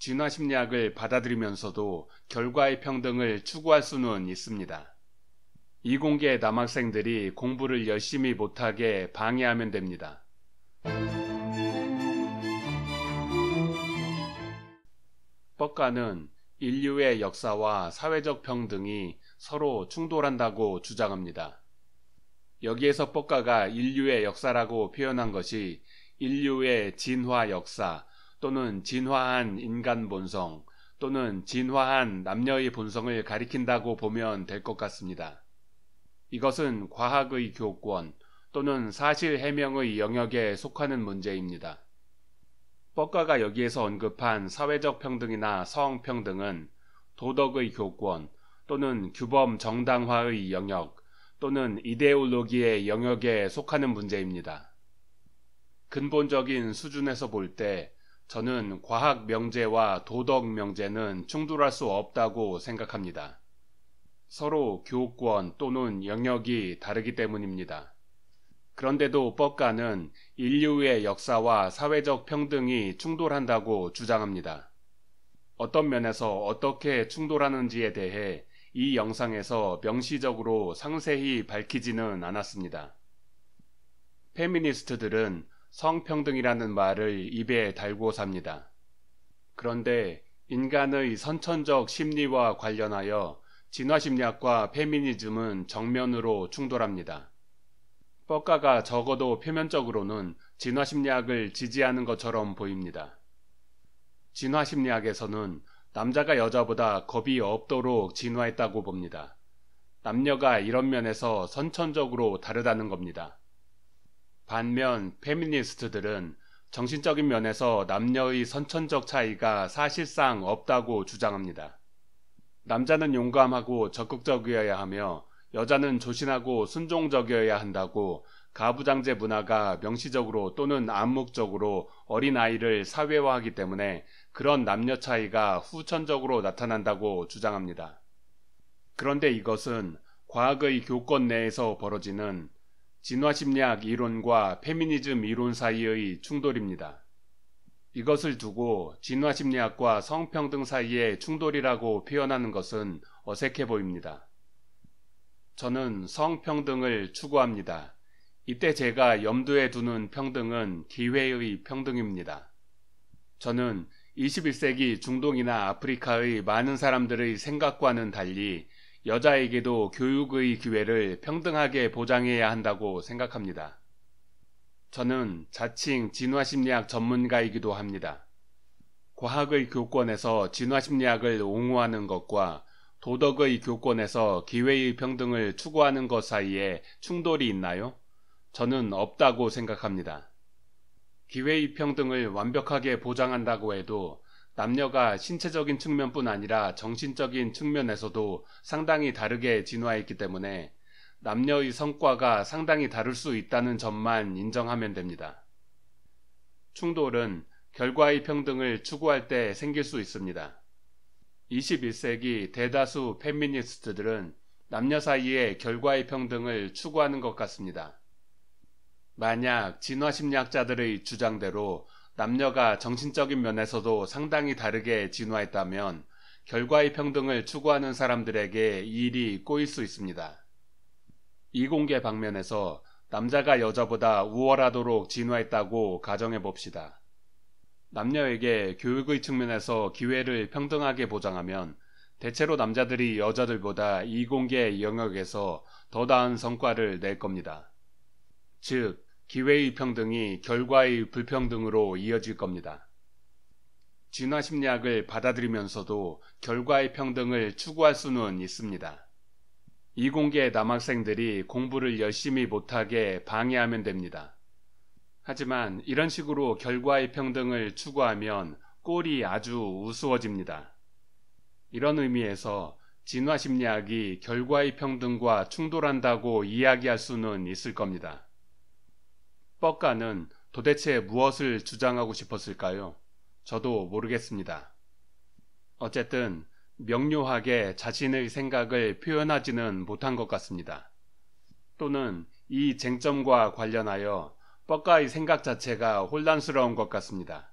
진화 심리학을 받아들이면서도 결과의 평등을 추구할 수는 있습니다. 이공계 남학생들이 공부를 열심히 못하게 방해하면 됩니다. 법가는 인류의 역사와 사회적 평등이 서로 충돌한다고 주장합니다. 여기에서 법가가 인류의 역사라고 표현한 것이 인류의 진화 역사, 또는 진화한 인간 본성 또는 진화한 남녀의 본성을 가리킨다고 보면 될 것 같습니다. 이것은 과학의 교권 또는 사실 해명의 영역에 속하는 문제입니다. 법과가 여기에서 언급한 사회적 평등이나 성평등은 도덕의 교권 또는 규범 정당화의 영역 또는 이데올로기의 영역에 속하는 문제입니다. 근본적인 수준에서 볼때 저는 과학 명제와 도덕 명제는 충돌할 수 없다고 생각합니다. 서로 교권 또는 영역이 다르기 때문입니다. 그런데도 법가는 인류의 역사와 사회적 평등이 충돌한다고 주장합니다. 어떤 면에서 어떻게 충돌하는지에 대해 이 영상에서 명시적으로 상세히 밝히지는 않았습니다. 페미니스트들은 성평등이라는 말을 입에 달고 삽니다. 그런데 인간의 선천적 심리와 관련하여 진화심리학과 페미니즘은 정면으로 충돌합니다. 뻑가가 적어도 표면적으로는 진화심리학을 지지하는 것처럼 보입니다. 진화심리학에서는 남자가 여자보다 겁이 없도록 진화했다고 봅니다. 남녀가 이런 면에서 선천적으로 다르다는 겁니다. 반면 페미니스트들은 정신적인 면에서 남녀의 선천적 차이가 사실상 없다고 주장합니다. 남자는 용감하고 적극적이어야 하며 여자는 조신하고 순종적이어야 한다고 가부장제 문화가 명시적으로 또는 암묵적으로 어린아이를 사회화하기 때문에 그런 남녀 차이가 후천적으로 나타난다고 주장합니다. 그런데 이것은 과학의 교권 내에서 벌어지는 진화심리학 이론과 페미니즘 이론 사이의 충돌입니다. 이것을 두고 진화심리학과 성평등 사이의 충돌이라고 표현하는 것은 어색해 보입니다. 저는 성평등을 추구합니다. 이때 제가 염두에 두는 평등은 기회의 평등입니다. 저는 21세기 중동이나 아프리카의 많은 사람들의 생각과는 달리 여자에게도 교육의 기회를 평등하게 보장해야 한다고 생각합니다. 저는 자칭 진화심리학 전문가이기도 합니다. 과학의 교권에서 진화심리학을 옹호하는 것과 도덕의 교권에서 기회의 평등을 추구하는 것 사이에 충돌이 있나요? 저는 없다고 생각합니다. 기회의 평등을 완벽하게 보장한다고 해도 남녀가 신체적인 측면뿐 아니라 정신적인 측면에서도 상당히 다르게 진화했기 때문에 남녀의 성과가 상당히 다를 수 있다는 점만 인정하면 됩니다. 충돌은 결과의 평등을 추구할 때 생길 수 있습니다. 21세기 대다수 페미니스트들은 남녀 사이의 결과의 평등을 추구하는 것 같습니다. 만약 진화심리학자들의 주장대로 남녀가 정신적인 면에서도 상당히 다르게 진화했다면 결과의 평등을 추구하는 사람들에게 이 일이 꼬일 수 있습니다. 이공계 방면에서 남자가 여자보다 우월하도록 진화했다고 가정해 봅시다. 남녀에게 교육의 측면에서 기회를 평등하게 보장하면 대체로 남자들이 여자들보다 이공계 영역에서 더 나은 성과를 낼 겁니다. 즉, 기회의 평등이 결과의 불평등으로 이어질 겁니다. 진화 심리학을 받아들이면서도 결과의 평등을 추구할 수는 있습니다. 이공계 남학생들이 공부를 열심히 못하게 방해하면 됩니다. 하지만 이런 식으로 결과의 평등을 추구하면 꼴이 아주 우스워집니다. 이런 의미에서 진화 심리학이 결과의 평등과 충돌한다고 이야기할 수는 있을 겁니다. 뻑가는 도대체 무엇을 주장하고 싶었을까요? 저도 모르겠습니다. 어쨌든 명료하게 자신의 생각을 표현하지는 못한 것 같습니다. 또는 이 쟁점과 관련하여 뻑가의 생각 자체가 혼란스러운 것 같습니다.